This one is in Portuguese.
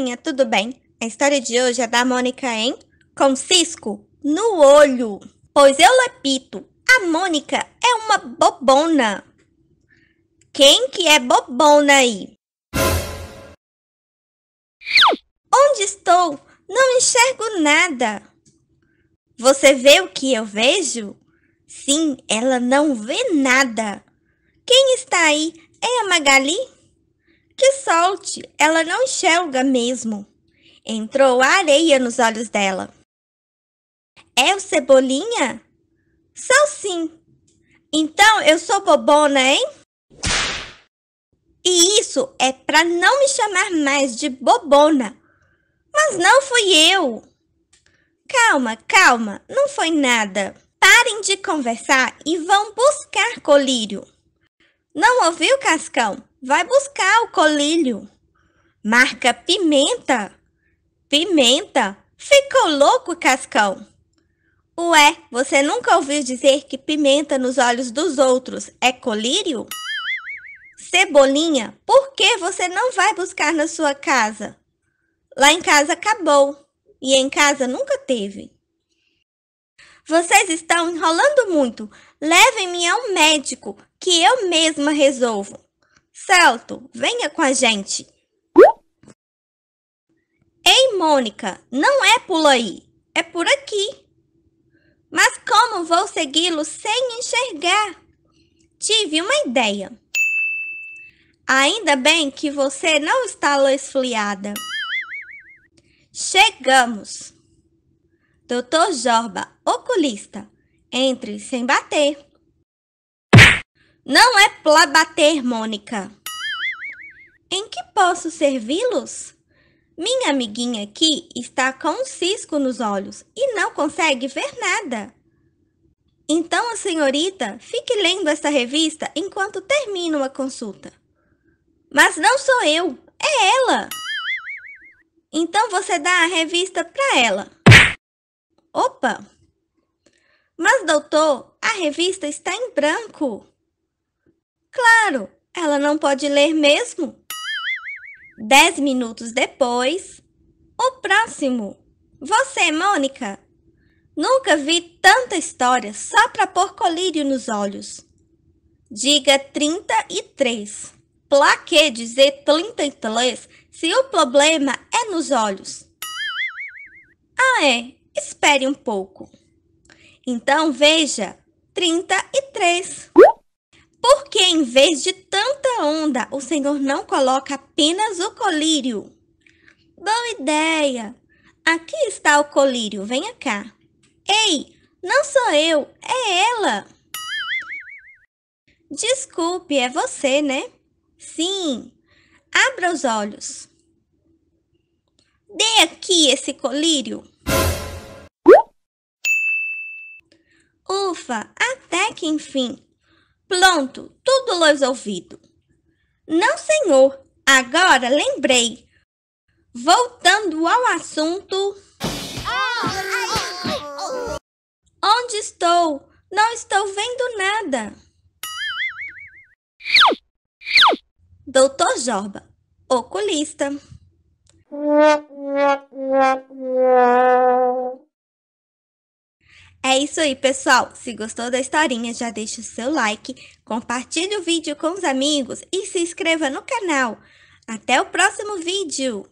turminha, tudo bem? A história de hoje é da Mônica em Com Cisco no Olho. Pois eu repito, a Mônica é uma bobona. Quem que é bobona aí? Onde estou? Não enxergo nada. Você vê o que eu vejo? Sim, ela não vê nada. Quem está aí? É a Magali? Que solte! Ela não enxerga mesmo. Entrou areia nos olhos dela. É o Cebolinha? Sou sim. Então eu sou bobona, hein? E isso é para não me chamar mais de bobona. Mas não fui eu. Calma, calma, não foi nada. Parem de conversar e vão buscar colírio. Não ouviu, Cascão? vai buscar o colírio. Marca pimenta. Pimenta? Ficou louco, Cascão? Ué, você nunca ouviu dizer que pimenta nos olhos dos outros é colírio? Cebolinha, por que você não vai buscar na sua casa? Lá em casa acabou e em casa nunca teve. Vocês estão enrolando muito. Levem-me ao médico que eu mesma resolvo. Celto, venha com a gente. Ei, Mônica, não é por aí, é por aqui. Mas como vou segui-lo sem enxergar? Tive uma ideia. Ainda bem que você não está esfriada. Chegamos. Doutor Jorba, oculista, entre sem bater. Não é pra bater, Mônica. Em que posso servi-los? Minha amiguinha aqui está com um cisco nos olhos e não consegue ver nada. Então, a senhorita, fique lendo esta revista enquanto termino a consulta. Mas não sou eu, é ela. Então você dá a revista para ela. Opa! Mas, doutor, a revista está em branco. Claro, ela não pode ler mesmo. Dez minutos depois, o próximo. Você, Mônica? Nunca vi tanta história só para pôr colírio nos olhos. Diga 33. Pra que dizer 33 se o problema é nos olhos? Ah, é. Espere um pouco. Então veja: 33. Por que, em vez de tanta onda, o Senhor não coloca apenas o colírio? Boa ideia! Aqui está o colírio, venha cá. Ei, não sou eu, é ela! Desculpe, é você, né? Sim. Abra os olhos. Dê aqui esse colírio. Ufa, até que enfim. Pronto, tudo resolvido. Não, senhor, agora lembrei. Voltando ao assunto. Onde estou? Não estou vendo nada. Doutor Jorba, oculista. É isso aí, pessoal. Se gostou da historinha, já deixa o seu like, compartilhe o vídeo com os amigos e se inscreva no canal. Até o próximo vídeo!